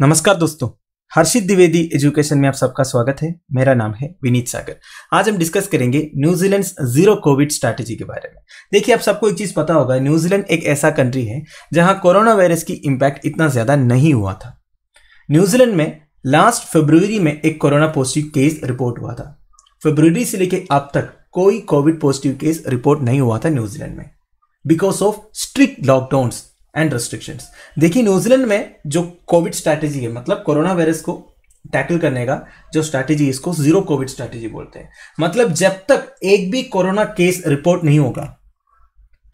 नमस्कार दोस्तों हर्षित द्विवेदी एजुकेशन में आप सबका स्वागत है मेरा नाम है विनीत सागर आज हम डिस्कस करेंगे न्यूजीलैंड जीरो कोविड स्ट्रैटेजी के बारे में देखिए आप सबको एक चीज पता होगा न्यूजीलैंड एक ऐसा कंट्री है जहां कोरोना वायरस की इम्पैक्ट इतना ज्यादा नहीं हुआ था न्यूजीलैंड में लास्ट फेब्रुवरी में एक कोरोना पॉजिटिव केस रिपोर्ट हुआ था फेब्रुवरी से लेकर अब तक कोई कोविड पॉजिटिव केस रिपोर्ट नहीं हुआ था न्यूजीलैंड में because of strict lockdown and restrictions देखिए न्यूजीलैंड में जो कोविड स्ट्रैटेजी है मतलब कोरोना वायरस को टैकल करने का जो स्ट्रैटेजी इसको जीरो कोविड स्ट्रैटेजी बोलते हैं मतलब जब तक एक भी कोरोना केस रिपोर्ट नहीं होगा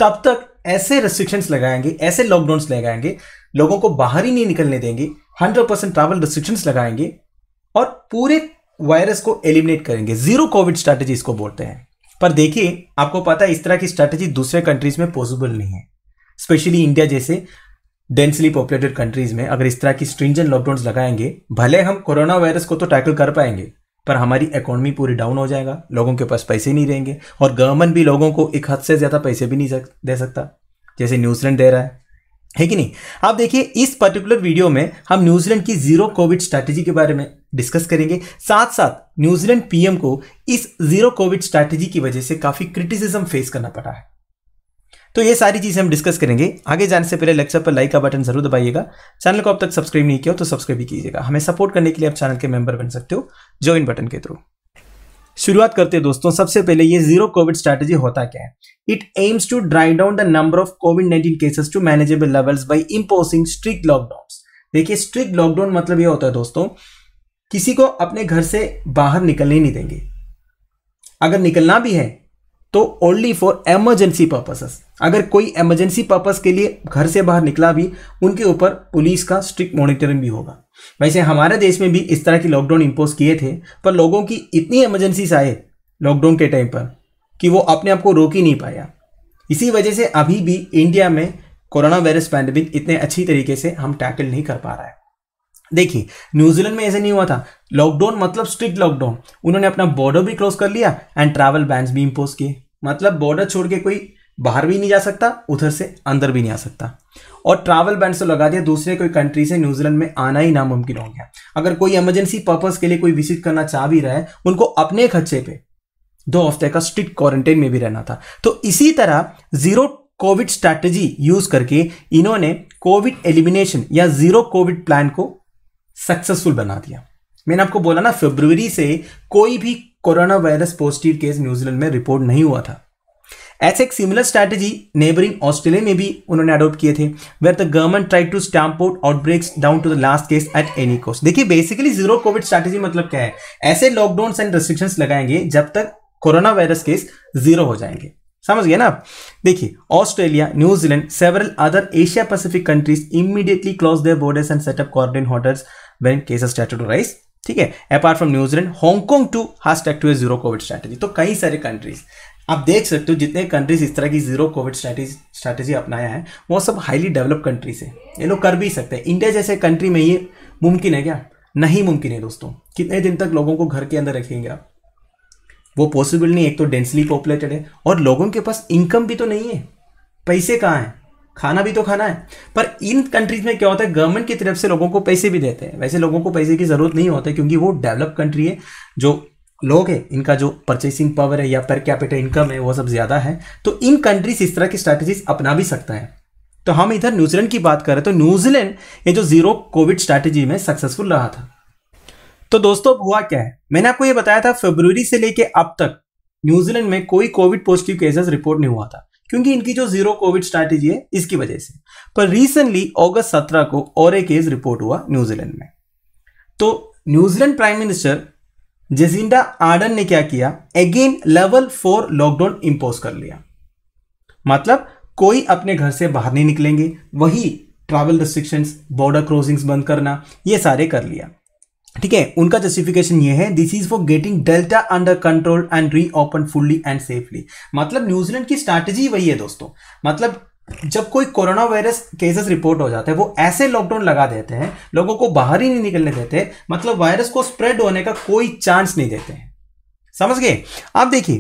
तब तक ऐसे रेस्ट्रिक्शंस लगाएंगे ऐसे लॉकडाउन लगाएंगे लोगों को बाहर ही नहीं निकलने देंगे हंड्रेड परसेंट ट्रैवल रेस्ट्रिक्शंस लगाएंगे और पूरे वायरस को एलिमिनेट करेंगे जीरो कोविड स्ट्रैटेजी इसको बोलते हैं पर देखिए आपको पता है इस तरह की स्ट्रैटेजी दूसरे कंट्रीज में पॉसिबल नहीं है स्पेशली इंडिया जैसे डेंसली पॉपुलेटेड कंट्रीज में अगर इस तरह की स्ट्रिंजन लॉकडाउन लगाएंगे भले हम कोरोना वायरस को तो टैकल कर पाएंगे पर हमारी इकोनॉमी पूरी डाउन हो जाएगा लोगों के पास पैसे नहीं रहेंगे और गवर्नमेंट भी लोगों को एक हद से ज़्यादा पैसे भी नहीं दे सकता जैसे न्यूजीलैंड दे रहा है है कि नहीं आप देखिए इस पर्टिकुलर वीडियो में हम न्यूजीलैंड की जीरो कोविड स्ट्रैटेजी के बारे में डिस्कस करेंगे साथ साथ न्यूजीलैंड पीएम को इस जीरो कोविड स्ट्रैटेजी की वजह से काफ़ी क्रिटिसिज्म फेस करना पड़ा है तो ये सारी चीज़ें हम डिस्कस करेंगे आगे जाने से पहले लेक्चर पर लाइक का बटन जरूर दबाइएगा चैनल को अब तक सब्सक्राइब नहीं किया तो सब्सक्राइब भी कीजिएगा हमें सपोर्ट करने के लिए आप चैनल के मेंबर बन सकते हो ज्वाइन बटन के थ्रू शुरुआत करते हैं दोस्तों सबसे पहले ये जीरो कोविड स्ट्रैटेजी होता क्या है it aims to dry down the number of Covid nineteen cases to manageable levels by imposing strict lockdown देखिए स्ट्रिक्ट लॉकडाउन मतलब ये होता है दोस्तों किसी को अपने घर से बाहर निकलने नहीं देंगे अगर निकलना भी है तो ओनली फॉर एमरजेंसी पर्पसेस अगर कोई इमरजेंसी पर्पज़ के लिए घर से बाहर निकला भी उनके ऊपर पुलिस का स्ट्रिक्ट मॉनिटरिंग भी होगा वैसे हमारे देश में भी इस तरह के लॉकडाउन इम्पोज किए थे पर लोगों की इतनी इमरजेंसीज आए लॉकडाउन के टाइम पर कि वो अपने आप को रोक ही नहीं पाया इसी वजह से अभी भी इंडिया में कोरोना वायरस पैंडमिक इतने अच्छी तरीके से हम टैकल नहीं कर पा रहा है देखिए न्यूजीलैंड में ऐसे नहीं हुआ था लॉकडाउन मतलब स्ट्रिक्ट लॉकडाउन उन्होंने अपना बॉर्डर भी क्लोज कर लिया एंड ट्रैवल बैंस भी इम्पोज किए मतलब बॉर्डर छोड़ के कोई बाहर भी नहीं जा सकता उधर से अंदर भी नहीं आ सकता और ट्रैवल बैंड से लगा दिया दूसरे कोई कंट्री से न्यूजीलैंड में आना ही नामुमकिन हो गया अगर कोई इमरजेंसी पर्पज के लिए कोई विजिट करना चाह भी रहा है उनको अपने खर्चे पे दो हफ्ते का स्ट्रिक्ट क्वारंटाइन में भी रहना था तो इसी तरह जीरो कोविड स्ट्रैटेजी यूज करके इन्होंने कोविड एलिमिनेशन या जीरो कोविड प्लान को सक्सेसफुल बना दिया मैंने आपको बोला ना फेबर से कोई भी corona virus positive case New Zealand में रिपोर्ट नहीं हुआ था ऐसे एक सिमिलर स्ट्रैटेजी नेबरिंग ऑस्ट्रेलिया में भी उन्होंने अडोप्ट किए थे where the government try to stamp out outbreaks down to the last case at any cost देखिए बेसिकली जीरो कोविड स्ट्रैटेजी मतलब क्या है ऐसे लॉकडाउन एंड रिस्ट्रिक्शंस लगाएंगे जब तक कोरोना वायरस केस जीरो हो जाएंगे समझ गए ना आप देखिए Australia New Zealand several other Asia Pacific countries immediately close their borders and set up quarantine hotels when cases started to rise ठीक है apart from New Zealand Hong Kong to हास्ट टू जीरो कोविड स्ट्रैटेजी तो कई सारे कंट्रीज आप देख सकते हो जितने कंट्रीज इस तरह की जीरो कोविड स्ट्रैटेजी अपनाया है वो सब हाईली डेवलप कंट्रीज़ है ये लोग कर भी सकते हैं इंडिया जैसे कंट्री में ये मुमकिन है क्या नहीं मुमकिन है दोस्तों कितने दिन तक लोगों को घर के अंदर रखेंगे आप वो पॉसिबल नहीं एक तो डेंसली पॉपुलेटेड है और लोगों के पास इनकम भी तो नहीं है पैसे कहाँ हैं खाना भी तो खाना है पर इन कंट्रीज में क्या होता है गवर्नमेंट की तरफ से लोगों को पैसे भी देते हैं वैसे लोगों को पैसे की ज़रूरत नहीं होती क्योंकि वो डेवलप कंट्री है जो लोग हैं इनका जो परचेसिंग पावर है या पर कैपिटल इनकम है वो सब ज़्यादा है तो इन कंट्रीज इस तरह की स्ट्रैटेजीज अपना भी सकता है तो हम इधर न्यूजीलैंड की बात करें तो न्यूजीलैंड ये जो जीरो कोविड स्ट्रैटेजी में सक्सेसफुल रहा था तो दोस्तों अब हुआ क्या है मैंने आपको ये बताया था फेब्रुवरी से लेके अब तक न्यूजीलैंड में कोई कोविड पॉजिटिव केसेस रिपोर्ट नहीं हुआ था क्योंकि इनकी जो जीरो कोविड स्ट्रैटेजी है इसकी वजह से पर रिसेंटली अगस्त सत्रह को और एक केस रिपोर्ट हुआ न्यूजीलैंड में तो New Zealand prime minister Jacinda Ardern ने क्या किया again level four lockdown impose कर लिया मतलब कोई अपने घर से बाहर नहीं निकलेंगे वही ट्रैवल रिस्ट्रिक्शंस बॉर्डर क्रॉसिंग्स बंद करना ये सारे कर लिया ठीक है उनका जस्टिफिकेशन ये है this is for getting Delta under control and reopen fully and safely मतलब न्यूजीलैंड की स्ट्रैटेजी वही है दोस्तों मतलब जब कोई कोरोना वायरस केसेस रिपोर्ट हो जाते हैं वो ऐसे लॉकडाउन लगा देते हैं लोगों को बाहर ही नहीं निकलने देते मतलब वायरस को स्प्रेड होने का कोई चांस नहीं देते हैं समझ गए आप देखिए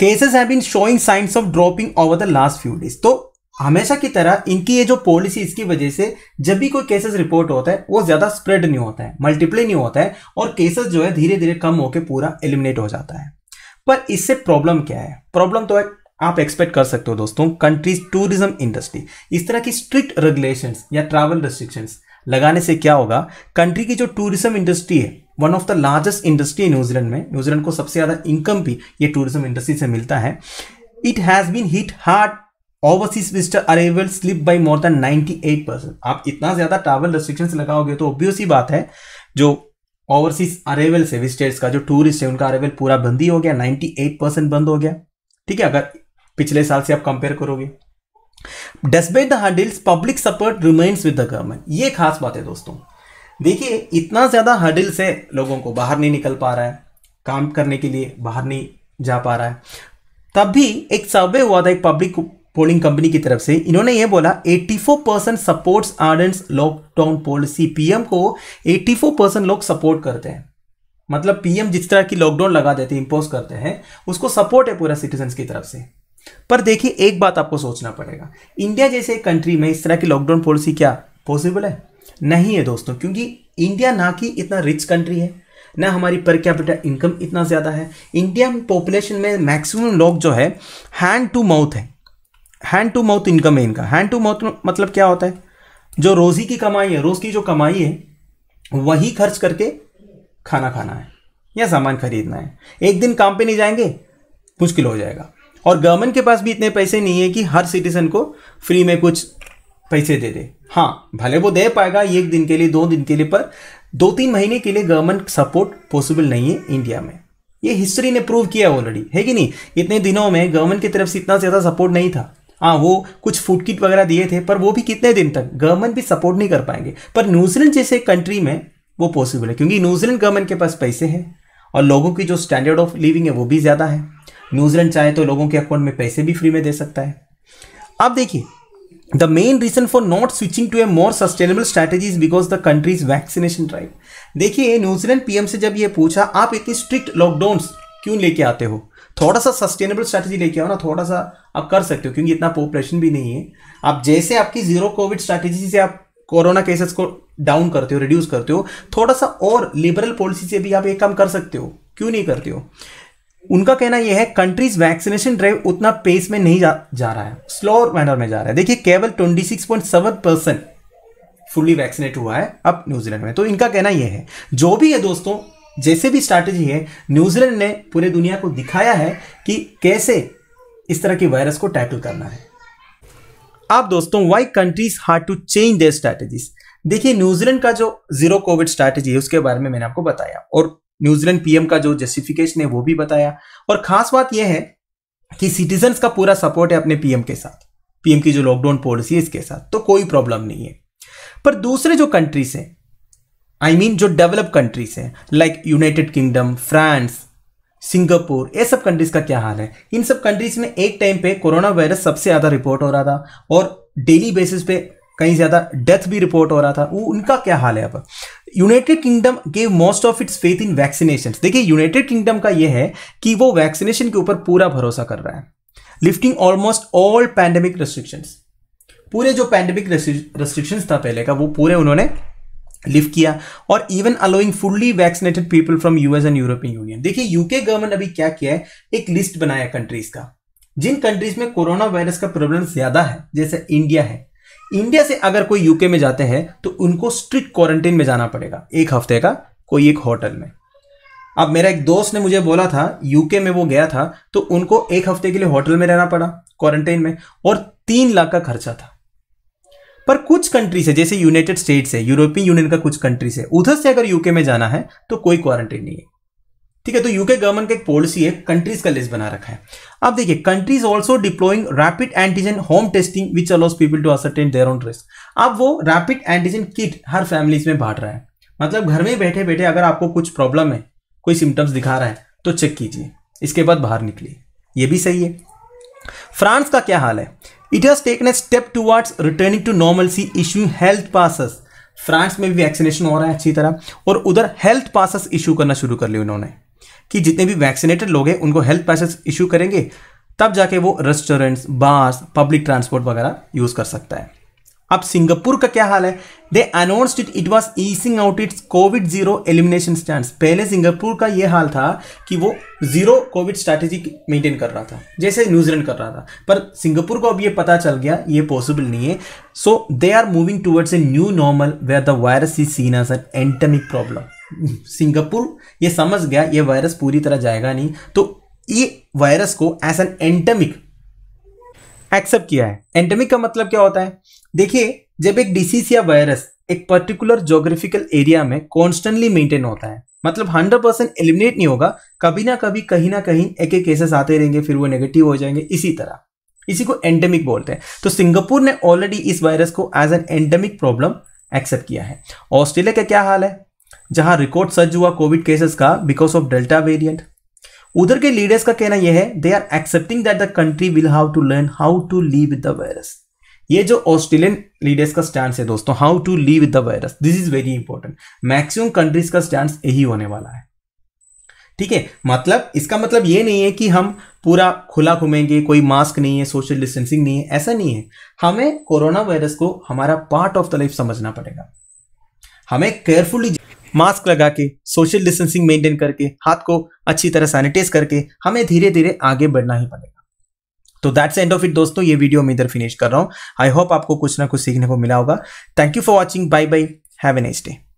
cases have been showing signs of dropping over the last few days तो हमेशा की तरह इनकी ये जो पॉलिसी इसकी वजह से जब भी कोई केसेस रिपोर्ट होता है वो ज़्यादा स्प्रेड नहीं होता है मल्टीप्लाई नहीं होता है और केसेस जो है धीरे धीरे कम होकर पूरा एलिमिनेट हो जाता है पर इससे प्रॉब्लम क्या है प्रॉब्लम तो है आप एक्सपेक्ट कर सकते हो दोस्तों कंट्रीज टूरिज्म इंडस्ट्री इस तरह की स्ट्रिक्ट रेगुलेशन या ट्रैवल रेस्ट्रिक्शन लगाने से क्या होगा कंट्री की जो टूरिज्म इंडस्ट्री है one of the largest industry New Zealand में न्यूजीलैंड को सबसे ज़्यादा इनकम भी ये टूरिज्म इंडस्ट्री से मिलता है it has been hit hard overseas visitor arrival slip by more than 98 percent आप इतना ज़्यादा ट्रैवल रेस्ट्रिक्शन लगाओगे तो ऑब्वियस ही बात है जो ओवरसीज अरेवल से विजिटर्स का जो टूरिस्ट है उनका अरेवल पूरा बंद ही हो गया 98 परसेंट बंद हो गया ठीक है अगर पिछले साल से आप कंपेयर करोगे despite the hurdles public support remains with the government ये खास बात है दोस्तों देखिए इतना ज़्यादा हर्डिल्स है लोगों को बाहर नहीं निकल पा रहा है काम करने के लिए बाहर नहीं जा पा रहा है तब भी एक सर्वे हुआ था एक पब्लिक पोलिंग कंपनी की तरफ से इन्होंने ये बोला 84 percent support Ardern's lockdown policy PM को 84 परसेंट लोग सपोर्ट करते हैं मतलब पीएम जिस तरह की लॉकडाउन लगा देते हैं इम्पोज करते हैं उसको सपोर्ट है पूरा सिटीजन की तरफ से पर देखिए एक बात आपको सोचना पड़ेगा इंडिया जैसे कंट्री में इस तरह की लॉकडाउन पॉलिसी क्या पॉसिबल है नहीं है दोस्तों क्योंकि इंडिया ना कि इतना रिच कंट्री है ना हमारी पर कैपिटा इनकम इतना ज़्यादा है इंडियन पॉपुलेशन में मैक्सिमम लोग जो है हैंड टू माउथ है हैंड टू माउथ इनकम है इनका हैंड टू माउथ मतलब क्या होता है जो रोज़ी की कमाई है रोज़ की जो कमाई है वही खर्च करके खाना खाना है या सामान खरीदना है एक दिन काम पे नहीं जाएंगे मुश्किल हो जाएगा और गवर्नमेंट के पास भी इतने पैसे नहीं है कि हर सिटीजन को फ्री में कुछ पैसे दे दे हाँ भले वो दे पाएगा एक दिन के लिए दो दिन के लिए पर दो तीन महीने के लिए गवर्नमेंट सपोर्ट पॉसिबल नहीं है इंडिया में ये हिस्ट्री ने प्रूव किया ऑलरेडी है कि नहीं इतने दिनों में गवर्नमेंट की तरफ से इतना ज़्यादा सपोर्ट नहीं था हाँ वो कुछ फूड किट वगैरह दिए थे पर वो भी कितने दिन तक गवर्नमेंट भी सपोर्ट नहीं कर पाएंगे पर न्यूजीलैंड जैसे कंट्री में वो पॉसिबल है क्योंकि न्यूजीलैंड गवर्नमेंट के पास पैसे हैं और लोगों की जो स्टैंडर्ड ऑफ लिविंग है वो भी ज़्यादा है न्यूजीलैंड चाहे तो लोगों के अकाउंट में पैसे भी फ्री में दे सकता है अब देखिए the main reason for not switching to a more sustainable strategy because the country's vaccination drive देखिए न्यूजीलैंड पीएम से जब ये पूछा आप इतनी स्ट्रिक्ट लॉकडाउन क्यों लेके आते हो थोड़ा सा सस्टेनेबल स्ट्रैटेजी लेके आओ ना थोड़ा सा आप कर सकते हो क्योंकि इतना पॉपुलेशन भी नहीं है आप जैसे आपकी जीरो कोविड स्ट्रैटेजी से आप कोरोना केसेस को डाउन करते हो रिड्यूस करते हो थोड़ा सा और लिबरल पॉलिसी से भी आप ये काम कर सकते हो क्यों नहीं करते हो उनका कहना यह है कंट्रीज वैक्सीनेशन ड्राइव उतना पेस में नहीं जा, जा रहा है स्लोअर मैनर में जा रहा है देखिए केवल 26.7 परसेंट फुल्ली वैक्सीनेट हुआ है अब न्यूजीलैंड में तो इनका कहना यह है जो भी है दोस्तों जैसे भी स्ट्रैटेजी है न्यूजीलैंड ने पूरे दुनिया को दिखाया है कि कैसे इस तरह की वायरस को टैकल करना है अब दोस्तों why countries hard to change their strategies देखिए न्यूजीलैंड का जो जीरो कोविड स्ट्रैटेजी है उसके बारे में मैंने आपको बताया और न्यूजीलैंड पीएम का जो जस्टिफिकेशन है वो भी बताया और खास बात यह है कि सिटीजन्स का पूरा सपोर्ट है अपने पीएम के साथ पीएम की जो लॉकडाउन पॉलिसी है इसके साथ तो कोई प्रॉब्लम नहीं है पर दूसरे जो कंट्रीज हैं आई मीन जो डेवलप कंट्रीज हैं like United Kingdom France Singapore ये सब कंट्रीज का क्या हाल है इन सब कंट्रीज में एक टाइम पे कोरोना वायरस सबसे ज़्यादा रिपोर्ट हो रहा था और डेली बेसिस पे कहीं ज़्यादा डेथ भी रिपोर्ट हो रहा था वो उनका क्या हाल है अब United Kingdom gave most of its faith in vaccination देखिए यूनाइटेड किंगडम का ये है कि वो वैक्सीनेशन के ऊपर पूरा भरोसा कर रहा है lifting almost all pandemic restrictions पूरे जो पैंडेमिक रेस्ट्रिक्शंस था पहले का वो पूरे उन्होंने लिफ्ट किया और even allowing fully vaccinated people from US and European Union देखिए यूके गवर्नमेंट अभी क्या किया है एक लिस्ट बनाया कंट्रीज का जिन कंट्रीज में कोरोना वायरस का प्रॉब्लम ज्यादा है जैसे इंडिया है इंडिया से अगर कोई यूके में जाते हैं तो उनको स्ट्रिक्ट क्वारंटीन में जाना पड़ेगा एक हफ्ते का कोई एक होटल में अब मेरा एक दोस्त ने मुझे बोला था यूके में वो गया था तो उनको एक हफ्ते के लिए होटल में रहना पड़ा क्वारंटाइन में और तीन लाख का खर्चा था पर कुछ कंट्रीज है जैसे यूनाइटेड स्टेट्स है यूरोपियन यूनियन का कुछ कंट्रीज है उधर से अगर यूके में जाना है तो कोई क्वारंटीन नहीं है ठीक है तो यूके गवर्नमेंट का एक पॉलिसी है कंट्रीज का लिस्ट बना रखा है अब देखिए countries also deploying rapid antigen home testing which allows people to ascertain their own risk अब वो रैपिड एंटीजन किट हर फैमिलीज में बांट रहा है मतलब घर में बैठे बैठे अगर आपको कुछ प्रॉब्लम है कोई सिम्टम्स दिखा रहा है तो चेक कीजिए इसके बाद बाहर निकलिए ये भी सही है फ्रांस का क्या हाल है it has taken a step towards returning to normal see issue health passes France में भी वैक्सीनेशन हो रहा है अच्छी तरह और उधर हेल्थ पासस इशू करना शुरू कर लिया उन्होंने कि जितने भी वैक्सीनेटेड लोग हैं उनको हेल्थ पैसेज इशू करेंगे तब जाके वो रेस्टोरेंट्स बार्स पब्लिक ट्रांसपोर्ट वगैरह यूज़ कर सकता है अब सिंगापुर का क्या हाल है they announce it it was easing out its Covid zero elimination stand पहले सिंगापुर का ये हाल था कि वो जीरो कोविड स्ट्रैटेजी मेंटेन कर रहा था जैसे न्यूजीलैंड कर रहा था पर सिंगापुर को अब ये पता चल गया ये पॉसिबल नहीं है so they are moving towards a new normal where the virus is seen as an endemic problem Singapore ये समझ गया ये वायरस पूरी तरह जाएगा नहीं तो ये वायरस को एज एन एंटेमिक एक्सेप्ट किया है एंटेमिक का मतलब क्या होता है देखिए जब एक डिसीज या वायरस एक पर्टिकुलर जोग्राफिकल एरिया में कॉन्स्टेंटली मेंटेन होता है मतलब 100 परसेंट एलिमिनेट नहीं होगा कभी ना कभी कहीं ना कहीं एक एक केसेस आते रहेंगे फिर वो नेगेटिव हो जाएंगे इसी तरह इसी को एंडेमिक बोलते हैं तो सिंगापुर ने ऑलरेडी इस वायरस को as an endemic problem accept किया है ऑस्ट्रेलिया का क्या हाल है जहां रिकॉर्ड सर्ज हुआ कोविड केसेस का बिकॉज ऑफ डेल्टा वेरिएंट उधर के लीडर्स का कहना यह है they are accepting that the country will have to learn how to live with the virus ये जो ऑस्ट्रेलियन लीडर्स का स्टैंड है दोस्तों how to live with the virus this is very important maximum countries का stand यही होने वाला है ठीक है मतलब इसका मतलब ये नहीं है कि हम पूरा खुला घूमेंगे कोई मास्क नहीं है सोशल डिस्टेंसिंग नहीं है ऐसा नहीं है हमें कोरोना वायरस को हमारा पार्ट ऑफ द लाइफ समझना पड़ेगा हमें केयरफुली मास्क लगा के सोशल डिस्टेंसिंग मेंटेन करके हाथ को अच्छी तरह सैनिटाइज करके हमें धीरे धीरे आगे बढ़ना ही पड़ेगा तो दैट्स एंड ऑफ इट दोस्तों ये वीडियो मैं इधर फिनिश कर रहा हूँ आई होप आपको कुछ ना कुछ सीखने को मिला होगा thank you for watching bye bye have a nice day